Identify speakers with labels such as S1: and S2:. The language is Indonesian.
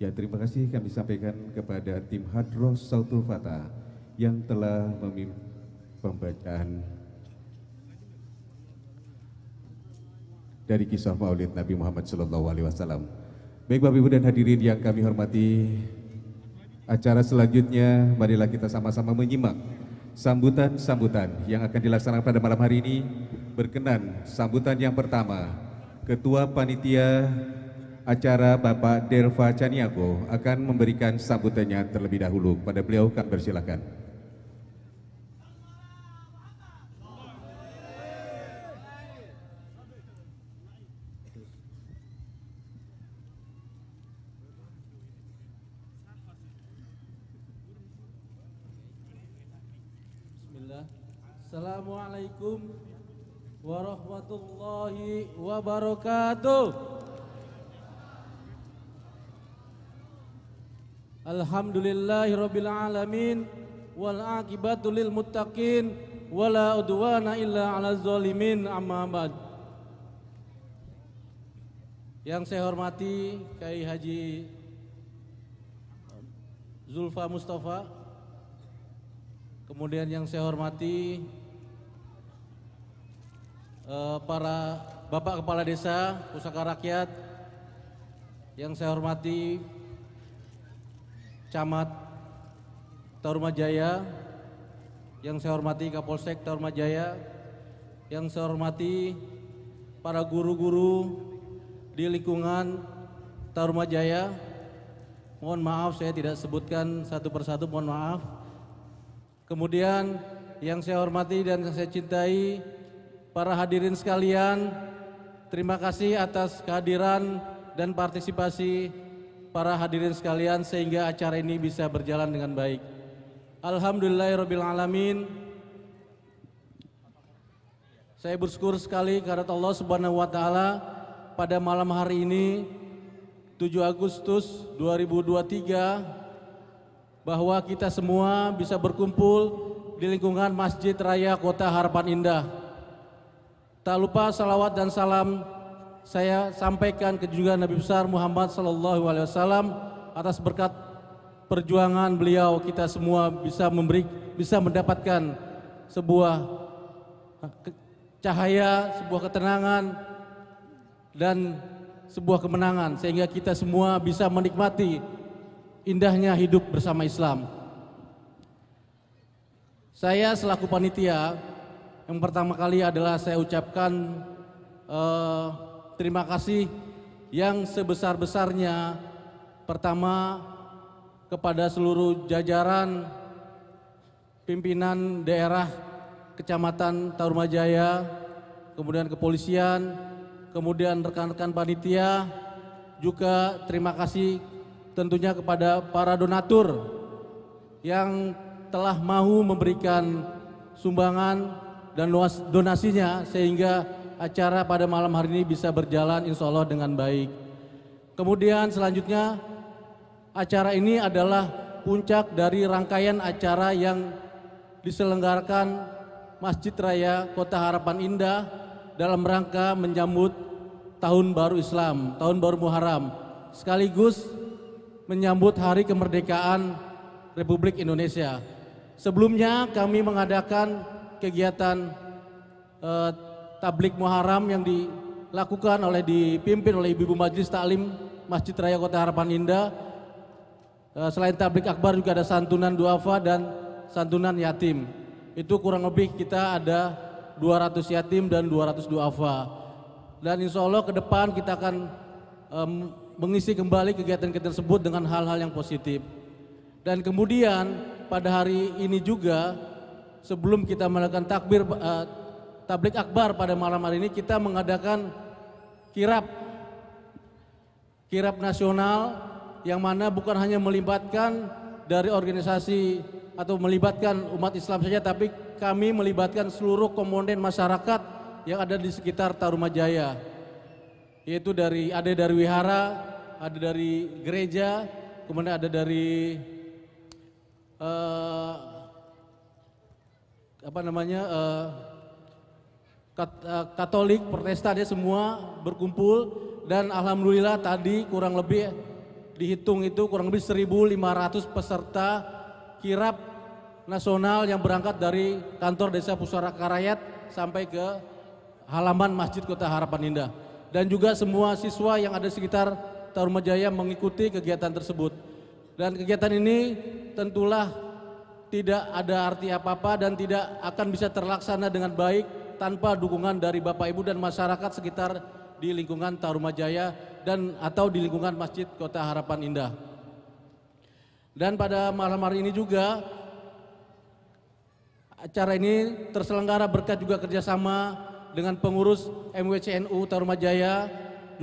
S1: Ya terima kasih kami sampaikan kepada tim Hadros Sautul Fata yang telah memimpin pembacaan dari kisah Maulid Nabi Muhammad Sallallahu Alaihi Wasallam. Baik Bapak Ibu dan hadirin yang kami hormati, acara selanjutnya marilah kita sama-sama menyimak sambutan-sambutan yang akan dilaksanakan pada malam hari ini. Berkenan sambutan yang pertama, Ketua Panitia acara Bapak Derva Caniago akan memberikan sambutannya terlebih dahulu. Pada beliau kami persilakan.
S2: Bismillah. Assalamualaikum warahmatullahi wabarakatuh. Alhamdulillahirabbil alamin wal aqibatu lil muttaqin wala udwana illa ala zalimin amma ba'd. Yang saya hormati Kiai Haji Zulfa Mustafa Kemudian yang saya hormati eh, para Bapak Kepala Desa Pusaka Rakyat Yang saya hormati Camat Tarumajaya, yang saya hormati Kapolsek Tarumajaya, yang saya hormati para guru-guru di lingkungan Tarumajaya. Mohon maaf saya tidak sebutkan satu persatu, mohon maaf. Kemudian yang saya hormati dan saya cintai para hadirin sekalian, terima kasih atas kehadiran dan partisipasi para hadirin sekalian sehingga acara ini bisa berjalan dengan baik. Alhamdulillahirobbilalamin. Saya bersyukur sekali karena Allah Subhanahu wa taala pada malam hari ini 7 Agustus 2023 bahwa kita semua bisa berkumpul di lingkungan Masjid Raya Kota Harapan Indah. Tak lupa salawat dan salam saya sampaikan ke juga Nabi besar Muhammad sallallahu alaihi wasallam atas berkat perjuangan beliau kita semua bisa memberi bisa mendapatkan sebuah cahaya, sebuah ketenangan dan sebuah kemenangan sehingga kita semua bisa menikmati indahnya hidup bersama Islam. Saya selaku panitia yang pertama kali adalah saya ucapkan uh, terima kasih yang sebesar-besarnya pertama kepada seluruh jajaran pimpinan daerah Kecamatan Tarumajaya, kemudian kepolisian, kemudian rekan-rekan panitia, juga terima kasih tentunya kepada para donatur yang telah mau memberikan sumbangan dan donasinya sehingga acara pada malam hari ini bisa berjalan insya Allah dengan baik. Kemudian selanjutnya acara ini adalah puncak dari rangkaian acara yang diselenggarakan Masjid Raya Kota Harapan Indah dalam rangka menyambut Tahun Baru Islam, Tahun Baru Muharram, sekaligus menyambut Hari Kemerdekaan Republik Indonesia. Sebelumnya kami mengadakan kegiatan eh, tablik muharam yang dilakukan oleh dipimpin oleh Ibu-Ibu Majelis Taklim Masjid Raya Kota Harapan Indah. Eh, selain tablik akbar juga ada santunan duafa dan santunan yatim. Itu kurang lebih kita ada 200 yatim dan 200 duafa. Dan insya Allah ke depan kita akan um, mengisi kembali kegiatan-kegiatan tersebut dengan hal-hal yang positif. Dan kemudian pada hari ini juga sebelum kita melakukan takbir uh, tablik akbar pada malam hari ini kita mengadakan kirap kirap nasional yang mana bukan hanya melibatkan dari organisasi atau melibatkan umat Islam saja tapi kami melibatkan seluruh komponen masyarakat yang ada di sekitar Tarumajaya yaitu dari ada dari wihara, ada dari gereja, kemudian ada dari uh, apa namanya uh, Eh, Katolik, Protestan ya semua berkumpul dan alhamdulillah tadi kurang lebih dihitung itu kurang lebih 1.500 peserta kirap nasional yang berangkat dari kantor desa Pusara Karayat sampai ke halaman Masjid Kota Harapan Indah. Dan juga semua siswa yang ada sekitar Tarumajaya mengikuti kegiatan tersebut. Dan kegiatan ini tentulah tidak ada arti apa-apa dan tidak akan bisa terlaksana dengan baik tanpa dukungan dari Bapak Ibu dan masyarakat sekitar di lingkungan Tarumajaya dan atau di lingkungan Masjid Kota Harapan Indah. Dan pada malam hari ini juga acara ini terselenggara berkat juga kerjasama dengan pengurus MWCNU Tarumajaya